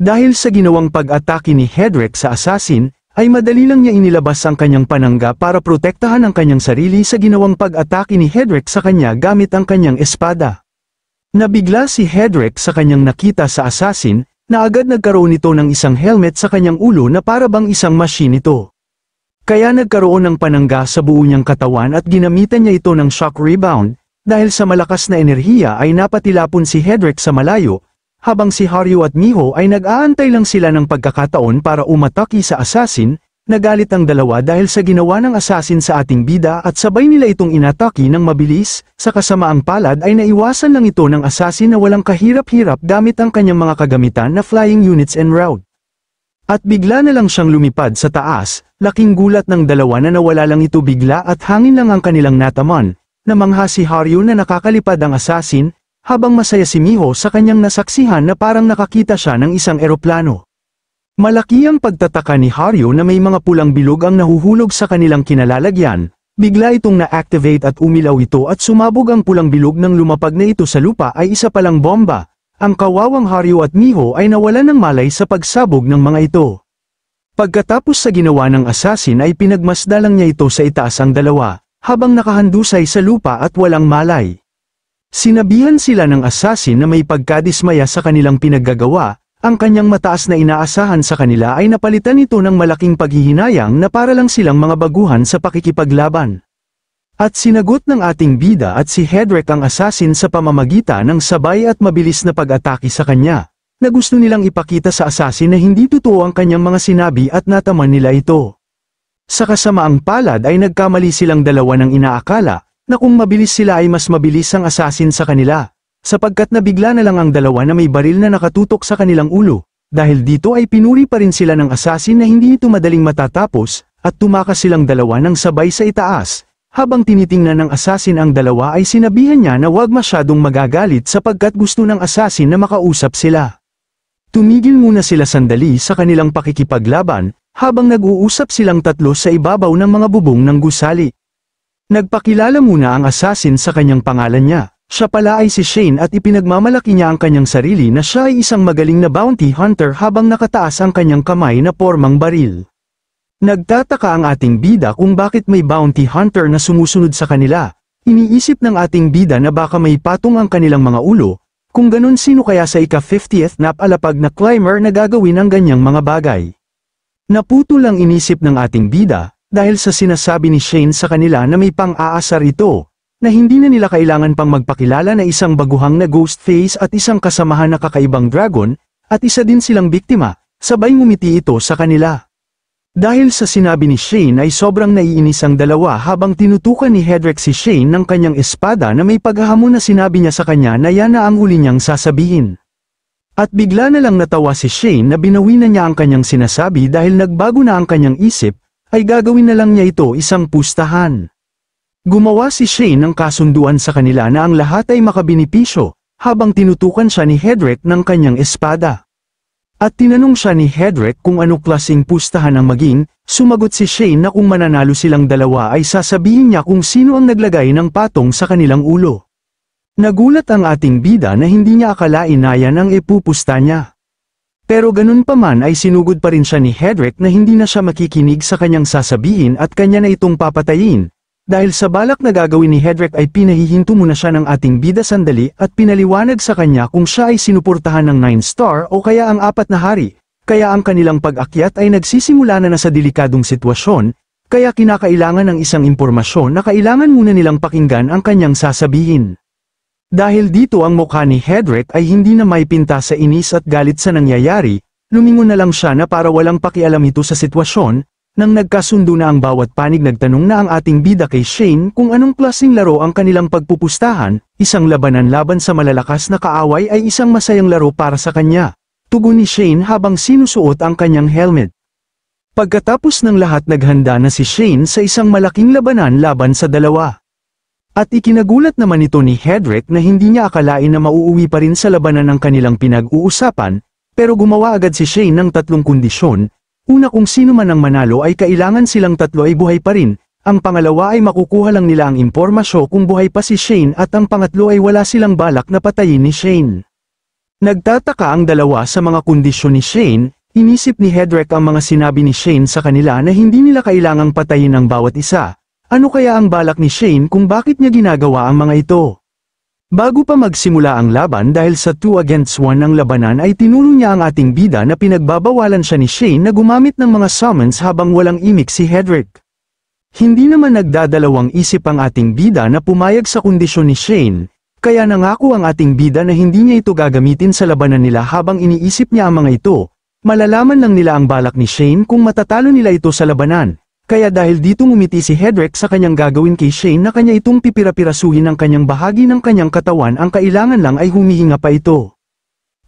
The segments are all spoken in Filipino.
Dahil sa ginawang pag-atake ni Hedrick sa assassin, ay madali lang niya inilabas ang kanyang panangga para protektahan ang kanyang sarili sa ginawang pag-atake ni Hedrick sa kanya gamit ang kanyang espada. Nabigla si Hedrick sa kanyang nakita sa assassin, na agad nagkaroon ito ng isang helmet sa kanyang ulo na para bang isang machine ito. Kaya nagkaroon ng panangga sa buo niyang katawan at ginamitan niya ito ng shock rebound, dahil sa malakas na enerhiya ay napatilapon si Hedrick sa malayo, habang si Haryu at Miho ay nag-aantay lang sila ng pagkakataon para umataki sa assassin, nagalit ang dalawa dahil sa ginawa ng assassin sa ating bida at sabay nila itong inataki ng mabilis, sa kasamaang palad ay naiwasan lang ito ng assassin na walang kahirap-hirap gamit ang kanyang mga kagamitan na flying units and route. At bigla na lang siyang lumipad sa taas, laking gulat ng dalawa na nawala lang ito bigla at hangin lang ang kanilang nataman, namangha si Haryu na nakakalipad ang assassin, habang masaya si Miho sa kanyang nasaksihan na parang nakakita siya ng isang eroplano. Malaki ang pagtataka ni Haryo na may mga pulang bilog ang nahuhulog sa kanilang kinalalagyan, bigla itong na-activate at umilaw ito at sumabog ang pulang bilog nang lumapag na ito sa lupa ay isa palang bomba, ang kawawang Haryo at Miho ay nawalan ng malay sa pagsabog ng mga ito. Pagkatapos sa ginawa ng assassin ay pinagmasdalang niya ito sa itaas ang dalawa, habang nakahandusay sa lupa at walang malay. Sinabihan sila ng assassin na may pagkadismaya sa kanilang pinaggagawa, ang kanyang mataas na inaasahan sa kanila ay napalitan ito ng malaking paghihinayang na para lang silang mga baguhan sa pakikipaglaban. At sinagot ng ating bida at si Hedrick ang assassin sa pamamagitan ng sabay at mabilis na pag-atake sa kanya, na gusto nilang ipakita sa assassin na hindi totoo ang kanyang mga sinabi at nataman nila ito. Sa kasamaang palad ay nagkamali silang dalawa ng inaakala, na kung mabilis sila ay mas mabilis ang asasin sa kanila, sapagkat nabigla na lang ang dalawa na may baril na nakatutok sa kanilang ulo, dahil dito ay pinuri pa rin sila ng asasin na hindi ito madaling matatapos, at tumakas silang dalawa ng sabay sa itaas, habang tinitingnan ng asasin ang dalawa ay sinabihan niya na huwag masyadong magagalit sapagkat gusto ng asasin na makausap sila. Tumigil muna sila sandali sa kanilang pakikipaglaban, habang nag-uusap silang tatlo sa ibabaw ng mga bubong ng gusali. Nagpakilala muna ang assassin sa kanyang pangalan niya. Siya pala ay si Shane at ipinagmamalaki niya ang kanyang sarili na siya ay isang magaling na bounty hunter habang nakataas ang kanyang kamay na pormang baril. Nagtataka ang ating bida kung bakit may bounty hunter na sumusunod sa kanila. Iniisip ng ating bida na baka may patong ang kanilang mga ulo, kung ganun sino kaya sa ika-50th napalapag na climber na gagawin ang ganyang mga bagay? Naputo lang inisip ng ating bida, dahil sa sinasabi ni Shane sa kanila na may pang-aasar ito, na hindi na nila kailangan pang magpakilala na isang baguhang na ghost face at isang kasamahan na kakaibang dragon, at isa din silang biktima, sabay ngumiti ito sa kanila. Dahil sa sinabi ni Shane ay sobrang naiinis ang dalawa habang tinutukan ni Hedrick si Shane ng kanyang espada na may paghahamon na sinabi niya sa kanya na yan na ang uli niyang sasabihin. At bigla na lang natawa si Shane na binawi na niya ang kanyang sinasabi dahil nagbago na ang kanyang isip ay gagawin na lang niya ito isang pustahan. Gumawa si Shane ng kasunduan sa kanila na ang lahat ay makabinipisyo, habang tinutukan siya ni Hedrick ng kanyang espada. At tinanong siya ni Hedrick kung ano klasing pustahan ang maging, sumagot si Shane na kung mananalo silang dalawa ay sasabihin niya kung sino ang naglagay ng patong sa kanilang ulo. Nagulat ang ating bida na hindi niya akalain na yan ang ipupusta niya. Pero ganun pa man ay sinugod pa rin siya ni Hedrick na hindi na siya makikinig sa kanyang sasabihin at kanya na itong papatayin. Dahil sa balak na gagawin ni Hedrick ay pinahihinto muna siya ng ating bida sandali at pinaliwanag sa kanya kung siya ay sinuportahan ng Nine star o kaya ang apat na hari. Kaya ang kanilang pag-akyat ay nagsisimula na na sa delikadong sitwasyon, kaya kinakailangan ng isang impormasyon na kailangan muna nilang pakinggan ang kanyang sasabihin. Dahil dito ang mukha ni Hedrick ay hindi na may pinta sa inis at galit sa nangyayari, lumingon na lang siya na para walang pakialam ito sa sitwasyon, nang nagkasundo na ang bawat panig nagtanong na ang ating bida kay Shane kung anong klaseng laro ang kanilang pagpupustahan, isang labanan laban sa malalakas na kaaway ay isang masayang laro para sa kanya. Tugon ni Shane habang sinusuot ang kanyang helmet. Pagkatapos ng lahat naghanda na si Shane sa isang malaking labanan laban sa dalawa. At ikinagulat naman ito ni Hedrick na hindi niya akalain na mauuwi pa rin sa labanan ng kanilang pinag-uusapan, pero gumawa agad si Shane ng tatlong kondisyon, una kung sino man ang manalo ay kailangan silang tatlo ay buhay pa rin, ang pangalawa ay makukuha lang nila ang impormasyon kung buhay pa si Shane at ang pangatlo ay wala silang balak na patayin ni Shane. Nagtataka ang dalawa sa mga kondisyon ni Shane, Inisip ni Hedrick ang mga sinabi ni Shane sa kanila na hindi nila kailangang patayin ang bawat isa, ano kaya ang balak ni Shane kung bakit niya ginagawa ang mga ito? Bago pa magsimula ang laban dahil sa 2 against 1 ang labanan ay tinulong niya ang ating bida na pinagbabawalan siya ni Shane na gumamit ng mga summons habang walang imik si Hedrick. Hindi naman nagdadalawang isip ang ating bida na pumayag sa kondisyon ni Shane, kaya nangako ang ating bida na hindi niya ito gagamitin sa labanan nila habang iniisip niya ang mga ito, malalaman lang nila ang balak ni Shane kung matatalo nila ito sa labanan. Kaya dahil dito ngumiti si Hedrick sa kanyang gagawin kay Shane na kanya itong pipirapirasuhin ng kanyang bahagi ng kanyang katawan ang kailangan lang ay humihinga pa ito.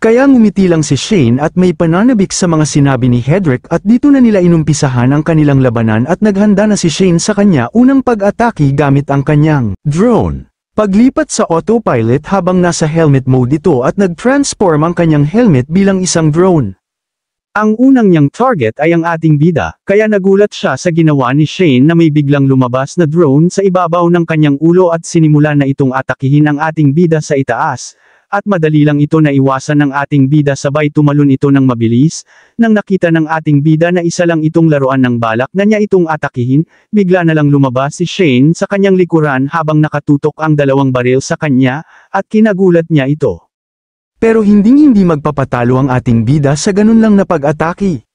Kaya ngumiti lang si Shane at may pananabik sa mga sinabi ni Hedrick at dito na nila inumpisahan ang kanilang labanan at naghanda na si Shane sa kanya unang pag-atake gamit ang kanyang drone. Paglipat sa autopilot habang nasa helmet mode ito at nag-transform ang kanyang helmet bilang isang drone. Ang unang niyang target ay ang ating bida, kaya nagulat siya sa ginawa ni Shane na may biglang lumabas na drone sa ibabaw ng kanyang ulo at sinimula na itong atakihin ang ating bida sa itaas, at madali lang ito naiwasan ng ating bida sabay tumalon ito ng mabilis, nang nakita ng ating bida na isa lang itong laruan ng balak na niya itong atakihin, bigla na lang lumabas si Shane sa kanyang likuran habang nakatutok ang dalawang baril sa kanya, at kinagulat niya ito. Pero hinding-hindi magpapatalo ang ating bida sa ganun lang na pag-ataki.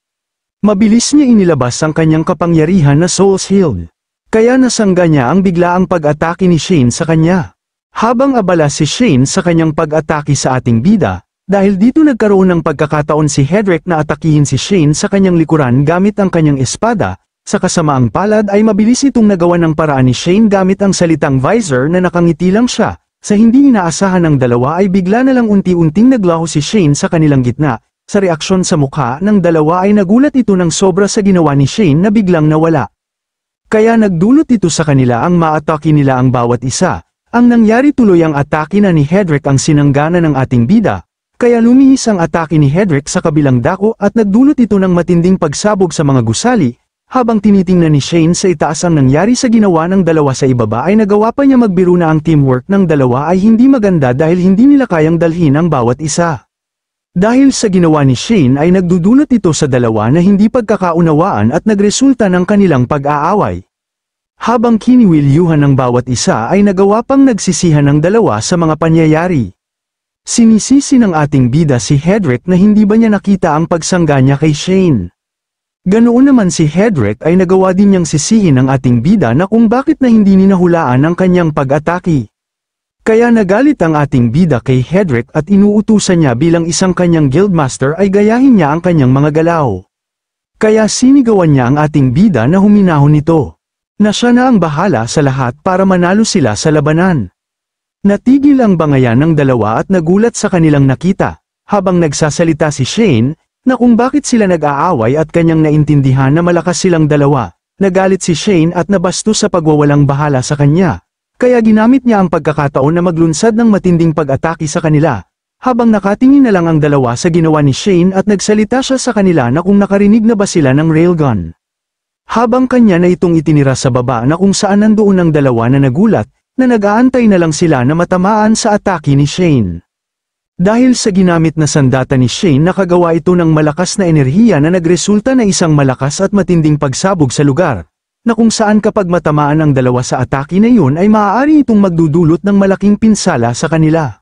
Mabilis niya inilabas ang kanyang kapangyarihan na Soul Shield. Kaya nasangga niya ang biglaang pag-atake ni Shane sa kanya. Habang abala si Shane sa kanyang pag-atake sa ating bida, dahil dito nagkaroon ng pagkakataon si Hedrick na atakihin si Shane sa kanyang likuran gamit ang kanyang espada, sa kasamaang palad ay mabilis itong nagawa ng paraan ni Shane gamit ang salitang visor na nakangiti lang siya, sa hindi inaasahan ng dalawa ay bigla na lang unti-unting naglaho si Shane sa kanilang gitna. Sa reaksyon sa mukha ng dalawa ay nagulat ito ng sobra sa ginawa ni Shane na biglang nawala. Kaya nagdulot ito sa kanila ang maatake nila ang bawat isa. Ang nangyari tuloy ang atake na ni Hedrick ang sinanggana ng ating bida, kaya lumihis ang atake ni Hedrick sa kabilang dako at nagdulot ito ng matinding pagsabog sa mga gusali, habang tinitingnan ni Shane sa itaas ang nangyari sa ginawa ng dalawa sa ibaba ay nagawa pa niya magbiro na ang teamwork ng dalawa ay hindi maganda dahil hindi nila kayang dalhin ang bawat isa. Dahil sa ginawa ni Shane ay nagdudulot ito sa dalawa na hindi pagkakaunawaan at nagresulta ng kanilang pag-aaway. Habang kiniwilyuhan ng bawat isa ay nagawa pang nagsisihan ng dalawa sa mga panyayari. Sinisisi ng ating bida si Hedrick na hindi ba niya nakita ang pagsangga niya kay Shane. Ganoon naman si Hedrick ay nagawa din niyang sisihin ang ating bida na kung bakit na hindi ninahulaan ang kanyang pag-ataki. Kaya nagalit ang ating bida kay Hedrick at inuutusan niya bilang isang kanyang guildmaster ay gayahin niya ang kanyang mga galaw. Kaya sinigawan niya ang ating bida na huminahon nito. Na siya na ang bahala sa lahat para manalo sila sa labanan. Natigil ang bangayan ng dalawa at nagulat sa kanilang nakita. Habang nagsasalita si Shane, na kung bakit sila nag-aaway at kanyang naintindihan na malakas silang dalawa. Nagalit si Shane at nabasto sa pagwawalang bahala sa kanya. Kaya ginamit niya ang pagkakataon na maglunsad ng matinding pag-atake sa kanila. Habang nakatingin na lang ang dalawa sa ginawa ni Shane at nagsalita siya sa kanila na kung nakarinig na ba sila ng railgun. Habang kanya na itong itinira sa baba na kung saan nandoon ang dalawa na nagulat, na nag-aantay na lang sila na matamaan sa atake ni Shane. Dahil sa ginamit na sandata ni Shane nakagawa ito ng malakas na enerhiya na nagresulta na isang malakas at matinding pagsabog sa lugar, na kung saan kapag matamaan ang dalawa sa atake na yun ay maaari itong magdudulot ng malaking pinsala sa kanila.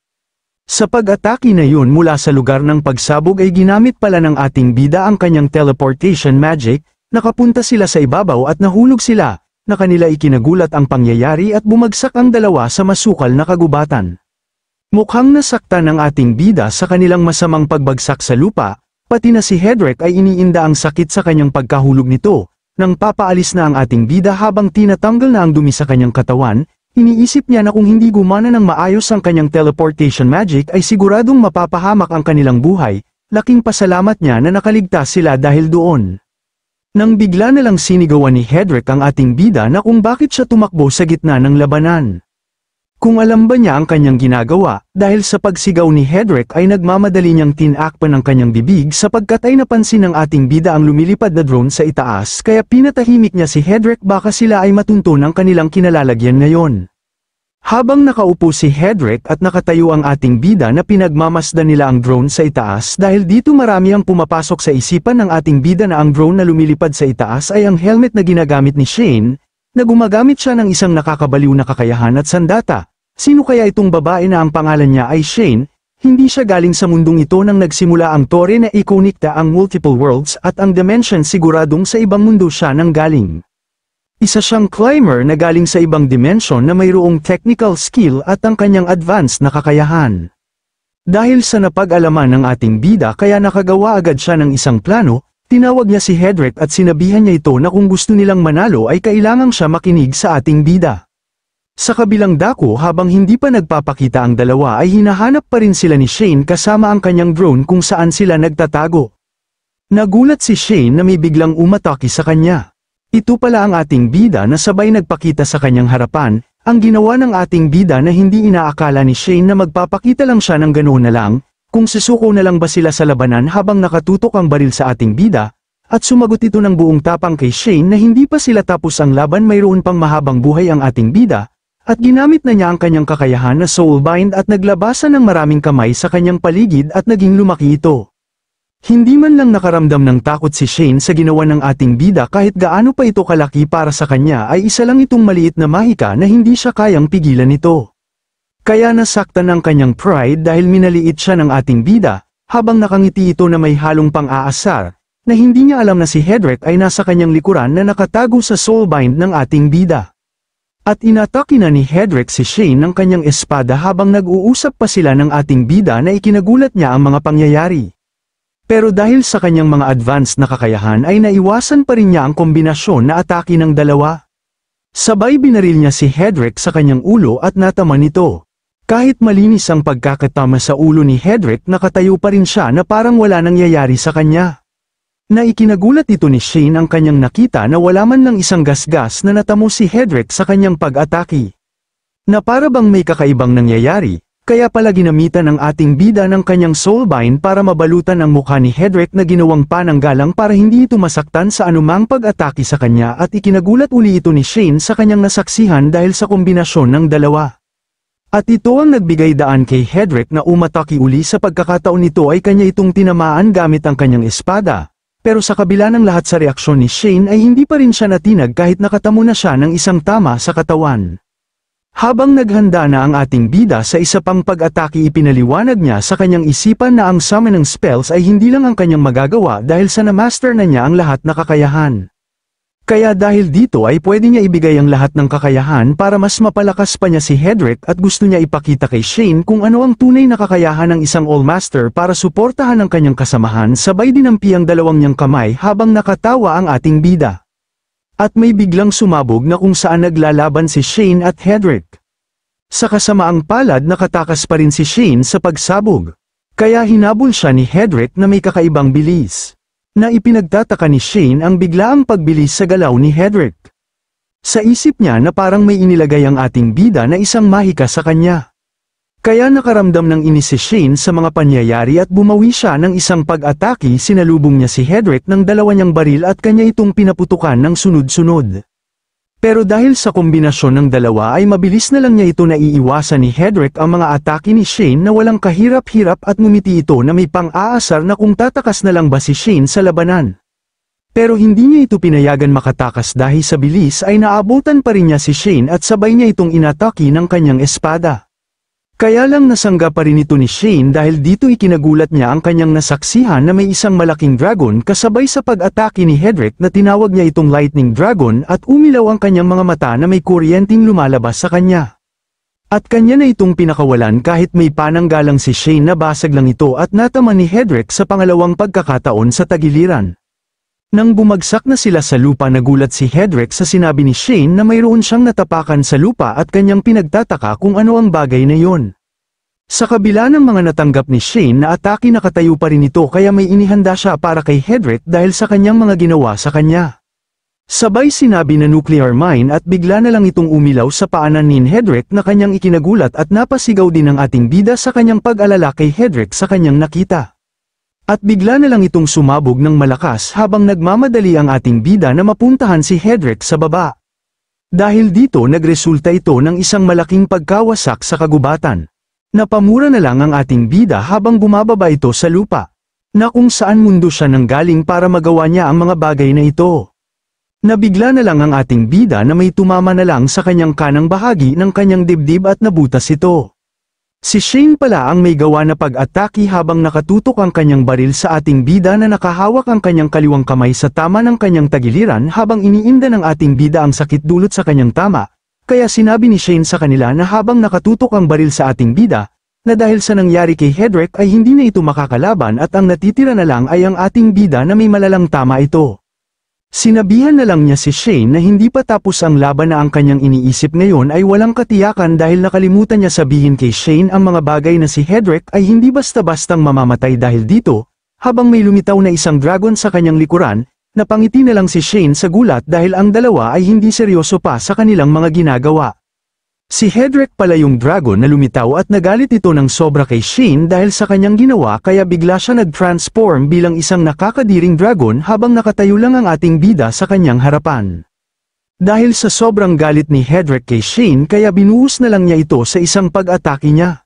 Sa pag-atake na yun mula sa lugar ng pagsabog ay ginamit pala ng ating bida ang kanyang teleportation magic, nakapunta sila sa ibabaw at nahulog sila, na kanila ikinagulat ang pangyayari at bumagsak ang dalawa sa masukal na kagubatan. Mukhang nasaktan ang ating bida sa kanilang masamang pagbagsak sa lupa, pati na si Hedrick ay iniinda ang sakit sa kanyang pagkahulog nito, nang papaalis na ang ating bida habang tinatanggal na ang dumi sa kanyang katawan, iniisip niya na kung hindi gumana ng maayos ang kanyang teleportation magic ay siguradong mapapahamak ang kanilang buhay, laking pasalamat niya na nakaligtas sila dahil doon. Nang bigla na lang sinigawan ni Hedrick ang ating bida na kung bakit siya tumakbo sa gitna ng labanan. Kung alam ba niya ang kanyang ginagawa, dahil sa pagsigaw ni Hedrick ay nagmamadali niyang tinakpan ang kanyang bibig sapagkat ay napansin ng ating bida ang lumilipad na drone sa itaas kaya pinatahimik niya si Hedrick baka sila ay matunto ng kanilang kinalalagyan ngayon. Habang nakaupo si Hedrick at nakatayo ang ating bida na pinagmamasdan nila ang drone sa itaas dahil dito marami ang pumapasok sa isipan ng ating bida na ang drone na lumilipad sa itaas ay ang helmet na ginagamit ni Shane, na gumagamit siya ng isang nakakabaliw na kakayahan at sandata, Sino kaya itong babae na ang pangalan niya ay Shane? Hindi siya galing sa mundong ito nang nagsimula ang tore na ikonikta ang multiple worlds at ang dimension siguradong sa ibang mundo siya nang galing. Isa siyang climber na galing sa ibang dimension na mayroong technical skill at ang kanyang advanced na kakayahan. Dahil sa napag-alaman ng ating bida kaya nakagawa agad siya ng isang plano, tinawag niya si Hedrick at sinabihan niya ito na kung gusto nilang manalo ay kailangang siya makinig sa ating bida. Sa kabilang dako habang hindi pa nagpapakita ang dalawa ay hinahanap pa rin sila ni Shane kasama ang kanyang drone kung saan sila nagtatago. Nagulat si Shane na may biglang umataki sa kanya. Ito pala ang ating bida na sabay nagpakita sa kanyang harapan, ang ginawa ng ating bida na hindi inaakala ni Shane na magpapakita lang siya ng ganoon na lang, kung susuko na lang ba sila sa labanan habang nakatutok ang baril sa ating bida, at sumagot ito ng buong tapang kay Shane na hindi pa sila tapos ang laban mayroon pang mahabang buhay ang ating bida, at ginamit na niya ang kanyang kakayahan na soulbind at naglabasan ng maraming kamay sa kanyang paligid at naging lumaki ito. Hindi man lang nakaramdam ng takot si Shane sa ginawa ng ating bida kahit gaano pa ito kalaki para sa kanya ay isa lang itong maliit na mahika na hindi siya kayang pigilan ito. Kaya nasaktan ng kanyang pride dahil minaliit siya ng ating bida, habang nakangiti ito na may halong pang-aasar, na hindi niya alam na si Hedrick ay nasa kanyang likuran na nakatago sa soulbind ng ating bida. At inatake na ni Hedrick si Shane ng kanyang espada habang nag-uusap pa sila ng ating bida na ikinagulat niya ang mga pangyayari. Pero dahil sa kanyang mga advanced na kakayahan ay naiwasan pa rin niya ang kombinasyon na atake ng dalawa. Sabay binaril niya si Hedrick sa kanyang ulo at natama ito. Kahit malinis ang pagkakatama sa ulo ni Hedrick nakatayo pa rin siya na parang wala nangyayari sa kanya na ikinagulat nito ni Shane ang kanyang nakita na wala man lang isang gasgas na natamo si Hedrick sa kanyang pag-ataki. Na para bang may kakaibang nangyayari, kaya pala ginamitan ang ating bida ng kanyang soulbind para mabalutan ang mukha ni Hedrick na ginawang pananggalang para hindi ito masaktan sa anumang pag-atake sa kanya at ikinagulat uli ito ni Shane sa kanyang nasaksihan dahil sa kombinasyon ng dalawa. At ito ang nagbigay daan kay Hedrick na umataki uli sa pagkakataon nito ay kanya itong tinamaan gamit ang kanyang espada, pero sa kabila ng lahat sa reaksyon ni Shane ay hindi pa rin siya natinag kahit nakatamo na siya ng isang tama sa katawan. Habang naghanda na ang ating bida sa isa pang pag-atake ipinaliwanag niya sa kanyang isipan na ang summon ng spells ay hindi lang ang kanyang magagawa dahil sa namaster na niya ang lahat na kakayahan. Kaya dahil dito ay pwede niya ibigay ang lahat ng kakayahan para mas mapalakas pa niya si Hedrick at gusto niya ipakita kay Shane kung ano ang tunay na kakayahan ng isang Allmaster para suportahan ang kanyang kasamahan sabay dinampi ang dalawang niyang kamay habang nakatawa ang ating bida. At may biglang sumabog na kung saan naglalaban si Shane at Hedrick. Sa kasamaang palad nakatakas pa rin si Shane sa pagsabog. Kaya hinabol siya ni Hedrick na may kakaibang bilis na ipinagtataka ni Shane ang biglaang pagbilis sa galaw ni Hedrick. Sa isip niya na parang may inilagay ang ating bida na isang mahika sa kanya. Kaya nakaramdam ng inis si Shane sa mga panyayari at bumawi siya ng isang pag-atake sinalubong niya si Hedrick ng dalawa niyang baril at kanya itong pinaputukan ng sunod-sunod. Pero dahil sa kombinasyon ng dalawa ay mabilis na lang niya ito naiiwasan ni Hedrick ang mga atake ni Shane na walang kahirap-hirap at ngumiti ito na may pang-aasar na kung tatakas na lang ba si Shane sa labanan. Pero hindi niya ito pinayagan makatakas dahil sa bilis ay naabutan pa rin niya si Shane at sabay niya itong inataki ng kanyang espada. Kaya lang nasangga pa rin ito ni Shane dahil dito ikinagulat niya ang kanyang nasaksihan na may isang malaking dragon kasabay sa pag-atake ni Hedrick na tinawag niya itong Lightning Dragon at umilaw ang kanyang mga mata na may kuryenteng lumalabas sa kanya. At kanya na itong pinakawalan kahit may pananggalang si Shane na basag lang ito at natama ni Hedrick sa pangalawang pagkakataon sa tagiliran. Nang bumagsak na sila sa lupa nagulat si Hedrick sa sinabi ni Shane na mayroon siyang natapakan sa lupa at kanyang pinagtataka kung ano ang bagay na yon. Sa kabila ng mga natanggap ni Shane na atake nakatayo pa rin ito kaya may inihanda siya para kay Hedrick dahil sa kanyang mga ginawa sa kanya. Sabay sinabi na nuclear mine at bigla na lang itong umilaw sa paanan ni Hedrick na kanyang ikinagulat at napasigaw din ang ating bida sa kanyang pag-alala kay Hedrick sa kanyang nakita. At bigla na lang itong sumabog ng malakas habang nagmamadali ang ating bida na mapuntahan si Hedrick sa baba. Dahil dito nagresulta ito ng isang malaking pagkawasak sa kagubatan. Napamura na lang ang ating bida habang bumababa ito sa lupa, na kung saan mundo siya nanggaling para magawa niya ang mga bagay na ito. Nabigla na lang ang ating bida na may tumama na lang sa kanyang kanang bahagi ng kanyang dibdib at nabutas ito. Si Shane pala ang may gawa na pag-ataki habang nakatutok ang kanyang baril sa ating bida na nakahawak ang kanyang kaliwang kamay sa tama ng kanyang tagiliran habang iniinda ng ating bida ang sakit dulot sa kanyang tama, kaya sinabi ni Shane sa kanila na habang nakatutok ang baril sa ating bida, na dahil sa nangyari kay Hedrick ay hindi na ito makakalaban at ang natitira na lang ay ang ating bida na may malalang tama ito. Sinabihan na lang niya si Shane na hindi pa tapos ang laban na ang kanyang iniisip ngayon ay walang katiyakan dahil nakalimutan niya sabihin kay Shane ang mga bagay na si Hedrick ay hindi basta-bastang mamamatay dahil dito, habang may lumitaw na isang dragon sa kanyang likuran, napangiti na lang si Shane sa gulat dahil ang dalawa ay hindi seryoso pa sa kanilang mga ginagawa. Si Hedrick pala yung dragon na lumitaw at nagalit ito ng sobra kay Shane dahil sa kanyang ginawa kaya bigla siya nag-transform bilang isang nakakadiring dragon habang nakatayo lang ang ating bida sa kanyang harapan. Dahil sa sobrang galit ni Hedrick kay Shane kaya binuhos na lang niya ito sa isang pag-atake niya.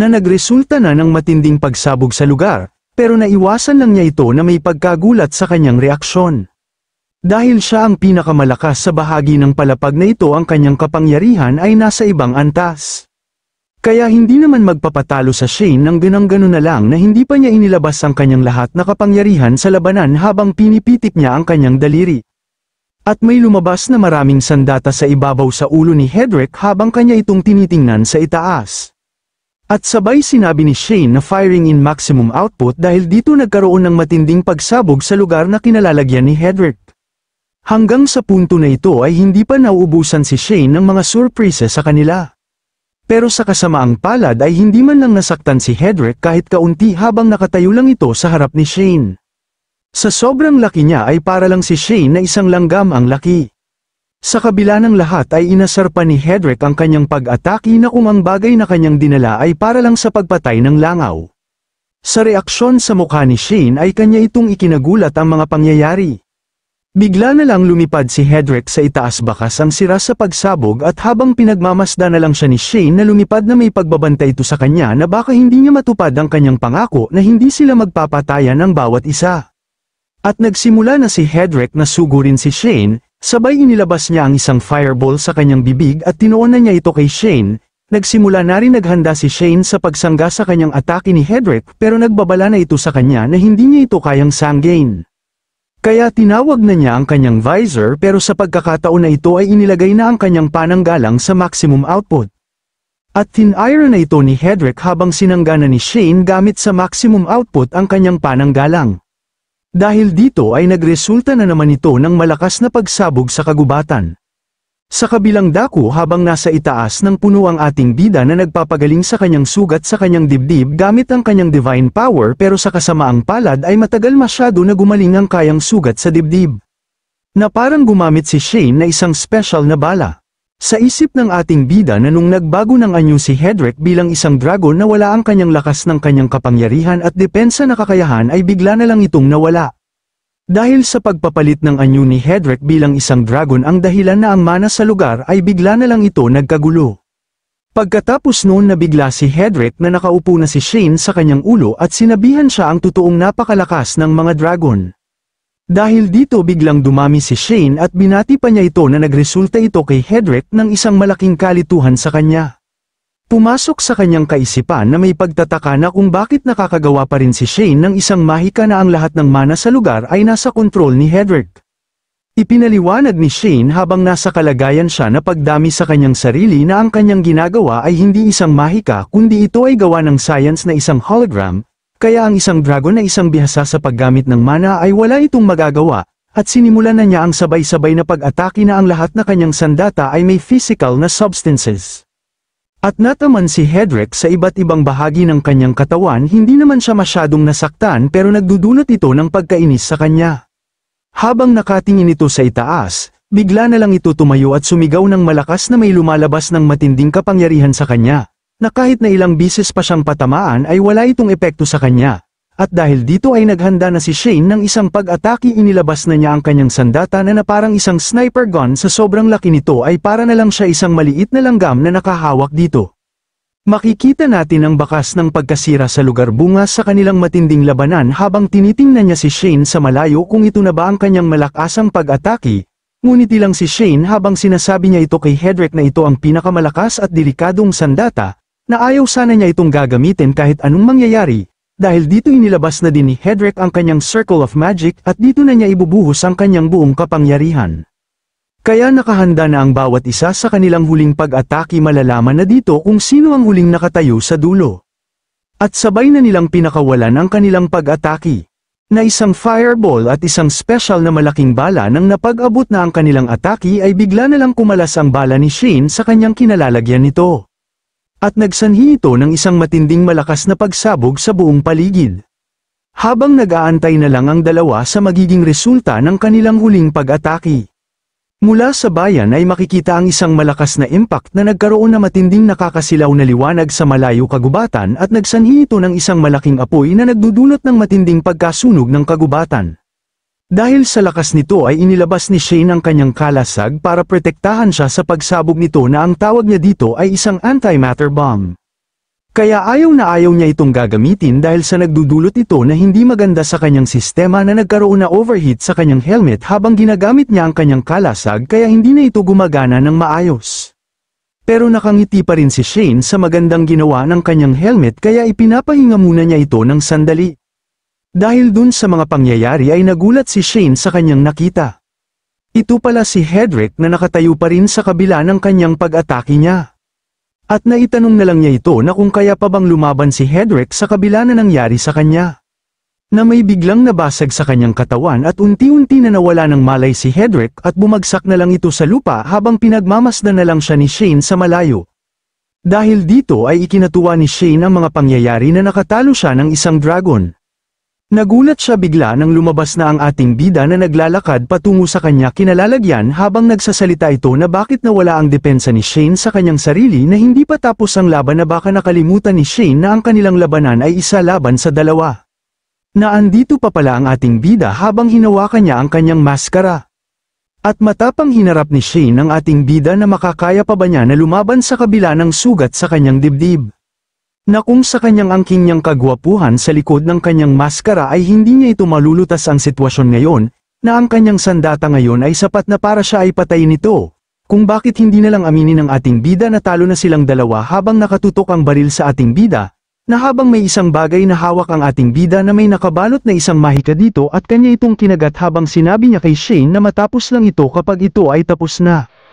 Na nagresulta na ng matinding pagsabog sa lugar, pero naiwasan lang niya ito na may pagkagulat sa kanyang reaksyon. Dahil siya ang pinakamalakas sa bahagi ng palapag na ito ang kanyang kapangyarihan ay nasa ibang antas. Kaya hindi naman magpapatalo sa Shane ng ganang gano na lang na hindi pa niya inilabas ang kanyang lahat na kapangyarihan sa labanan habang pinipitik niya ang kanyang daliri. At may lumabas na maraming sandata sa ibabaw sa ulo ni Hedrick habang kanya itong tinitingnan sa itaas. At sabay sinabi ni Shane na firing in maximum output dahil dito nagkaroon ng matinding pagsabog sa lugar na kinalalagyan ni Hedrick. Hanggang sa punto na ito ay hindi pa nauubusan si Shane ng mga surprises sa kanila. Pero sa kasamaang palad ay hindi man lang nasaktan si Hedrick kahit kaunti habang nakatayo lang ito sa harap ni Shane. Sa sobrang laki niya ay para lang si Shane na isang langgam ang laki. Sa kabila ng lahat ay inasar pa ni Hedrick ang kanyang pag-ataki na kung ang bagay na kanyang dinala ay para lang sa pagpatay ng langaw. Sa reaksyon sa mukha ni Shane ay kanya itong ikinagulat ang mga pangyayari. Bigla na lang lumipad si Hedrick sa itaas bakas ang sira sa pagsabog at habang pinagmamasda na lang siya ni Shane na lumipad na may pagbabanta ito sa kanya na baka hindi niya matupad ang kanyang pangako na hindi sila magpapatayan ng bawat isa. At nagsimula na si Hedrick na sugurin si Shane, sabay inilabas niya ang isang fireball sa kanyang bibig at tinuon na niya ito kay Shane, Nagsimula na rin naghanda si Shane sa pagsangga sa kanyang atake ni Hedrick pero nagbabala na ito sa kanya na hindi niya ito kayang sanggain. Kaya tinawag na niya ang kanyang visor pero sa pagkakataon na ito ay inilagay na ang kanyang pananggalang sa maximum output. At tin-iron na ito ni Hedrick habang sinanggana ni Shane gamit sa maximum output ang kanyang pananggalang. Dahil dito ay nagresulta na naman ito ng malakas na pagsabog sa kagubatan. Sa kabilang dako habang nasa itaas ng puno ang ating bida na nagpapagaling sa kanyang sugat sa kanyang dibdib gamit ang kanyang divine power pero sa kasamaang palad ay matagal masyado na gumaling ang kayang sugat sa dibdib. Na parang gumamit si Shane na isang special na bala. Sa isip ng ating bida na nung nagbago ng anyo si Hedrick bilang isang dragon na wala ang kanyang lakas ng kanyang kapangyarihan at depensa na kakayahan ay bigla na lang itong nawala. Dahil sa pagpapalit ng anyo ni Hedrick bilang isang dragon ang dahilan na ang mana sa lugar ay bigla na lang ito nagkagulo. Pagkatapos noon nabigla si Hedrick na nakaupo na si Shane sa kanyang ulo at sinabihan siya ang totoong napakalakas ng mga dragon. Dahil dito biglang dumami si Shane at binati pa niya ito na nagresulta ito kay Hedrick ng isang malaking kalituhan sa kanya. Pumasok sa kanyang kaisipan na may pagtataka na kung bakit nakakagawa pa rin si Shane ng isang mahika na ang lahat ng mana sa lugar ay nasa kontrol ni Hedrick. Ipinaliwanag ni Shane habang nasa kalagayan siya na pagdami sa kanyang sarili na ang kanyang ginagawa ay hindi isang mahika kundi ito ay gawa ng science na isang hologram, kaya ang isang dragon na isang bihasa sa paggamit ng mana ay wala itong magagawa, at sinimulan na niya ang sabay-sabay na pag-atake na ang lahat na kanyang sandata ay may physical na substances. At nataman si Hedrick sa iba't ibang bahagi ng kanyang katawan hindi naman siya masyadong nasaktan pero nagdudulot ito ng pagkainis sa kanya. Habang nakatingin ito sa itaas, bigla na lang ito tumayo at sumigaw ng malakas na may lumalabas ng matinding kapangyarihan sa kanya, na kahit na ilang bisis pa siyang patamaan ay wala itong epekto sa kanya, at dahil dito ay naghanda na si Shane ng isang pag-atake inilabas na niya ang kanyang sandata na, na parang isang sniper gun sa sobrang laki nito ay para na lang siya isang maliit na langgam na nakahawak dito. Makikita natin ang bakas ng pagkasira sa lugar bunga sa kanilang matinding labanan habang tinitingnan niya si Shane sa malayo kung ito na ba ang kanyang malakasang pag-atake, ngunit ilang si Shane habang sinasabi niya ito kay Hedrick na ito ang pinakamalakas at delikadong sandata, na ayaw sana niya itong gagamitin kahit anong mangyayari, dahil dito inilabas na din ni Hedrick ang kanyang Circle of Magic at dito na niya ibubuhos ang kanyang buong kapangyarihan. Kaya nakahanda na ang bawat isa sa kanilang huling pag-atake malalaman na dito kung sino ang huling nakatayo sa dulo. At sabay na nilang pinakawalan ang kanilang pag-atake na isang fireball at isang special na malaking bala nang napag-abot na ang kanilang ataki ay bigla na lang kumalas ang bala ni Shane sa kanyang kinalalagyan nito at nagsanhi ito ng isang matinding malakas na pagsabog sa buong paligid. Habang nag-aantay na lang ang dalawa sa magiging resulta ng kanilang huling pag-ataki. Mula sa bayan ay makikita ang isang malakas na impact na nagkaroon na matinding nakakasilaw na liwanag sa malayo kagubatan at nagsanhi ito ng isang malaking apoy na nagdudulot ng matinding pagkasunog ng kagubatan. Dahil sa lakas nito ay inilabas ni Shane ang kanyang kalasag para protektahan siya sa pagsabog nito na ang tawag niya dito ay isang antimatter bomb. Kaya ayaw na ayaw niya itong gagamitin dahil sa nagdudulot ito na hindi maganda sa kanyang sistema na nagkaroon na overheat sa kanyang helmet habang ginagamit niya ang kanyang kalasag kaya hindi na ito gumagana ng maayos. Pero nakangiti pa rin si Shane sa magandang ginawa ng kanyang helmet kaya ipinapahinga muna niya ito ng sandali. Dahil dun sa mga pangyayari ay nagulat si Shane sa kanyang nakita. Ito pala si Hedrick na nakatayo pa rin sa kabila ng kanyang pag-atake niya. At naitanong na lang niya ito na kung kaya pa bang lumaban si Hedrick sa kabila na nangyari sa kanya. Na may biglang nabasag sa kanyang katawan at unti-unti na nawala ng malay si Hedrick at bumagsak na lang ito sa lupa habang pinagmamasdan na lang siya ni Shane sa malayo. Dahil dito ay ikinatuwa ni Shane ang mga pangyayari na nakatalo siya ng isang dragon. Nagulat siya bigla nang lumabas na ang ating bida na naglalakad patungo sa kanya kinalalagyan habang nagsasalita ito na bakit nawala ang depensa ni Shane sa kanyang sarili na hindi pa tapos ang laban na baka nakalimutan ni Shane na ang kanilang labanan ay isa laban sa dalawa. Naandito pa pala ang ating bida habang hinawakan niya ang kanyang maskara. At matapang hinarap ni Shane ang ating bida na makakaya pa ba niya na lumaban sa kabila ng sugat sa kanyang dibdib na kung sa kanyang angking niyang kagwapuhan sa likod ng kanyang maskara ay hindi niya ito malulutas ang sitwasyon ngayon, na ang kanyang sandata ngayon ay sapat na para siya ay patayin ito. Kung bakit hindi na lang aminin ng ating bida na talo na silang dalawa habang nakatutok ang baril sa ating bida, na habang may isang bagay na hawak ang ating bida na may nakabalot na isang mahika dito at kanya itong kinagat habang sinabi niya kay Shane na matapos lang ito kapag ito ay tapos na.